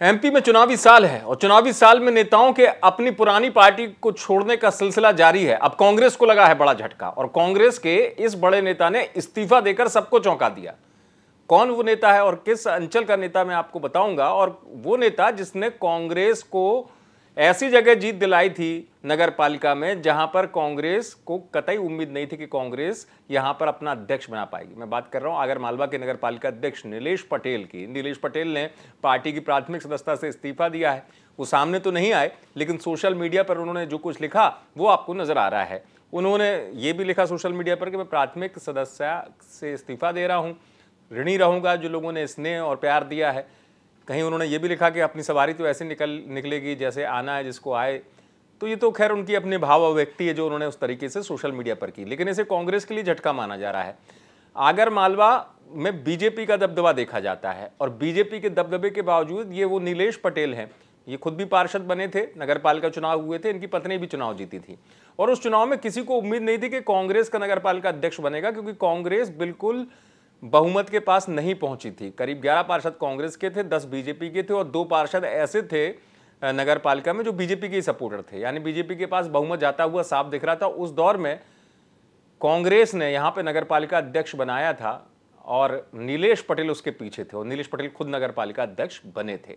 MP में चुनावी साल है और चुनावी साल में नेताओं के अपनी पुरानी पार्टी को छोड़ने का सिलसिला जारी है अब कांग्रेस को लगा है बड़ा झटका और कांग्रेस के इस बड़े नेता ने इस्तीफा देकर सबको चौंका दिया कौन वो नेता है और किस अंचल का नेता मैं आपको बताऊंगा और वो नेता जिसने कांग्रेस को ऐसी जगह जीत दिलाई थी नगर पालिका में जहां पर कांग्रेस को कतई उम्मीद नहीं थी कि कांग्रेस यहां पर अपना अध्यक्ष बना पाएगी मैं बात कर रहा हूं आगर मालवा के नगर पालिका अध्यक्ष नीलेश पटेल की नीलेश पटेल ने पार्टी की प्राथमिक सदस्यता से इस्तीफा दिया है वो सामने तो नहीं आए लेकिन सोशल मीडिया पर उन्होंने जो कुछ लिखा वो आपको नजर आ रहा है उन्होंने ये भी लिखा सोशल मीडिया पर कि मैं प्राथमिक सदस्य से इस्तीफा दे रहा हूँ ऋणी रहूँगा जो लोगों ने स्नेह और प्यार दिया है कहीं उन्होंने ये भी लिखा कि अपनी सवारी तो ऐसे निकल निकलेगी जैसे आना है जिसको आए तो ये तो खैर उनकी अपने भाव अभिव्यक्ति है जो उन्होंने उस तरीके से सोशल मीडिया पर की लेकिन इसे कांग्रेस के लिए झटका माना जा रहा है आगर मालवा में बीजेपी का दबदबा देखा जाता है और बीजेपी के दबदबे के बावजूद ये वो नीलेश पटेल हैं ये खुद भी पार्षद बने थे नगर पालिका चुनाव हुए थे इनकी पत्नी भी चुनाव जीती थी और उस चुनाव में किसी को उम्मीद नहीं थी कि कांग्रेस का पालिका अध्यक्ष बनेगा क्योंकि कांग्रेस बिल्कुल बहुमत के पास नहीं पहुंची थी करीब 11 पार्षद कांग्रेस के थे 10 बीजेपी के थे और दो पार्षद ऐसे थे नगर पालिका में जो बीजेपी के सपोर्टर थे यानी बीजेपी के पास बहुमत जाता हुआ साफ दिख रहा था उस दौर में कांग्रेस ने यहाँ पे नगर पालिका अध्यक्ष बनाया था और नीलेश पटेल उसके पीछे थे और नीलेश पटेल खुद नगर पालिका अध्यक्ष बने थे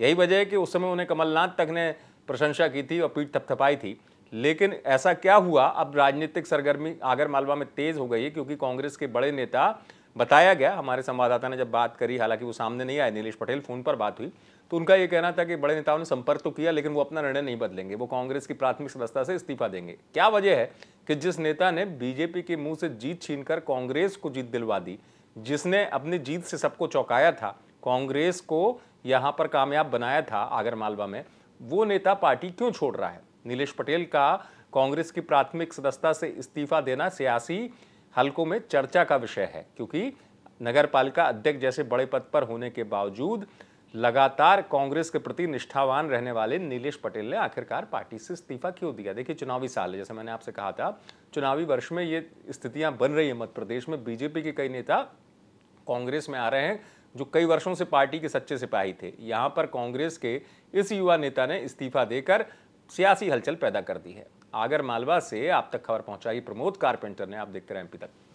यही वजह है कि उस समय उन्हें कमलनाथ तक ने प्रशंसा की थी और पीठ थपथपाई थी लेकिन ऐसा क्या हुआ अब राजनीतिक सरगर्मी आगर मालवा में तेज हो गई है क्योंकि कांग्रेस के बड़े नेता बताया गया हमारे संवाददाता ने जब बात करी हालांकि वो सामने नहीं आए नीलेश पटेल फ़ोन पर बात हुई तो उनका ये कहना था कि बड़े नेताओं ने संपर्क तो किया लेकिन वो अपना निर्णय नहीं बदलेंगे वो कांग्रेस की प्राथमिक सदस्यता से इस्तीफा देंगे क्या वजह है कि जिस नेता ने बीजेपी के मुंह से जीत छीन कांग्रेस को जीत दिलवा दी जिसने अपनी जीत से सबको चौंकाया था कांग्रेस को यहाँ पर कामयाब बनाया था आगर मालवा में वो नेता पार्टी क्यों छोड़ रहा है नीलेश पटेल का कांग्रेस की प्राथमिक सदस्यता से इस्तीफा देना सियासी हलकों में चर्चा का विषय है क्योंकि नगर पालिका अध्यक्ष जैसे बड़े पद पर होने के बावजूद लगातार कांग्रेस के प्रति निष्ठावान रहने वाले नीलेश पटेल ने आखिरकार पार्टी से इस्तीफा क्यों दिया देखिए चुनावी साल है जैसे मैंने आपसे कहा था चुनावी वर्ष में ये स्थितियां बन रही है मध्य प्रदेश में बीजेपी के कई नेता कांग्रेस में आ रहे हैं जो कई वर्षों से पार्टी के सच्चे सिपाही थे यहाँ पर कांग्रेस के इस युवा नेता ने इस्तीफा देकर सियासी हलचल पैदा कर दी है आगर मालवा से आप तक खबर पहुंचाई प्रमोद कारपेंटर ने आप देखते रहे एमपी तक